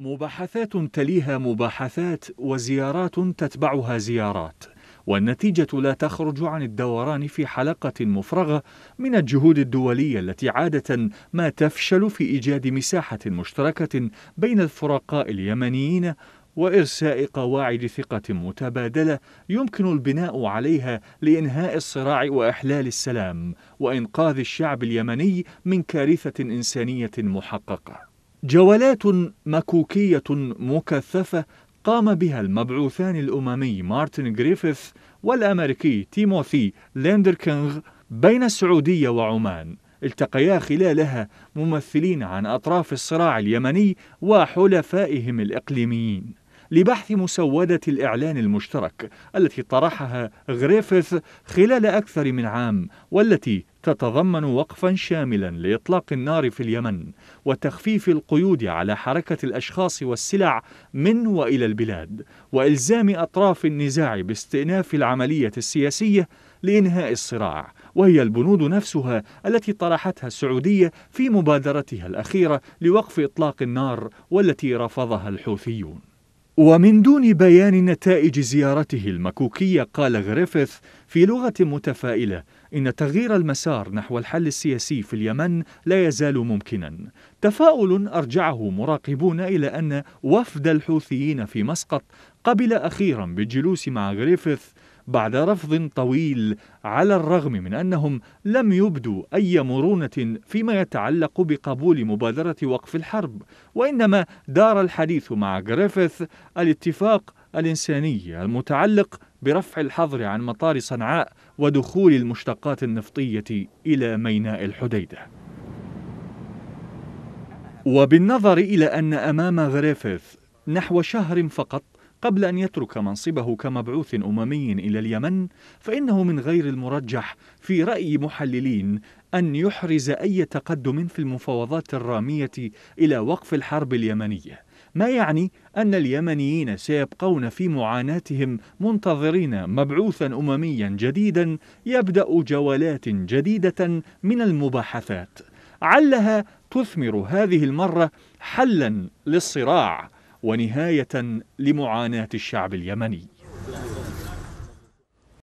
مباحثات تليها مباحثات وزيارات تتبعها زيارات والنتيجة لا تخرج عن الدوران في حلقة مفرغة من الجهود الدولية التي عادة ما تفشل في إيجاد مساحة مشتركة بين الفرقاء اليمنيين وإرساء قواعد ثقة متبادلة يمكن البناء عليها لإنهاء الصراع وإحلال السلام وإنقاذ الشعب اليمني من كارثة إنسانية محققة. جولات مكوكية مكثفة قام بها المبعوثان الأممي مارتن جريفيث والأمريكي تيموثي ليندركنغ بين السعودية وعمان التقيا خلالها ممثلين عن أطراف الصراع اليمني وحلفائهم الإقليميين لبحث مسودة الإعلان المشترك التي طرحها غريفيث خلال أكثر من عام والتي تتضمن وقفا شاملا لإطلاق النار في اليمن وتخفيف القيود على حركة الأشخاص والسلع من وإلى البلاد وإلزام أطراف النزاع باستئناف العملية السياسية لإنهاء الصراع وهي البنود نفسها التي طرحتها السعودية في مبادرتها الأخيرة لوقف إطلاق النار والتي رفضها الحوثيون ومن دون بيان نتائج زيارته المكوكية قال غريفيث في لغة متفائلة إن تغيير المسار نحو الحل السياسي في اليمن لا يزال ممكنا تفاؤل أرجعه مراقبون إلى أن وفد الحوثيين في مسقط قبل أخيرا بالجلوس مع غريفيث بعد رفض طويل على الرغم من أنهم لم يبدوا أي مرونة فيما يتعلق بقبول مبادرة وقف الحرب وإنما دار الحديث مع جريفيث الاتفاق الإنساني المتعلق برفع الحظر عن مطار صنعاء ودخول المشتقات النفطية إلى ميناء الحديدة وبالنظر إلى أن أمام غريفيث نحو شهر فقط قبل أن يترك منصبه كمبعوث أممي إلى اليمن فإنه من غير المرجح في رأي محللين أن يحرز أي تقدم في المفاوضات الرامية إلى وقف الحرب اليمنية ما يعني أن اليمنيين سيبقون في معاناتهم منتظرين مبعوثا أمميا جديدا يبدأ جولات جديدة من المباحثات علها تثمر هذه المرة حلا للصراع ونهاية لمعاناة الشعب اليمني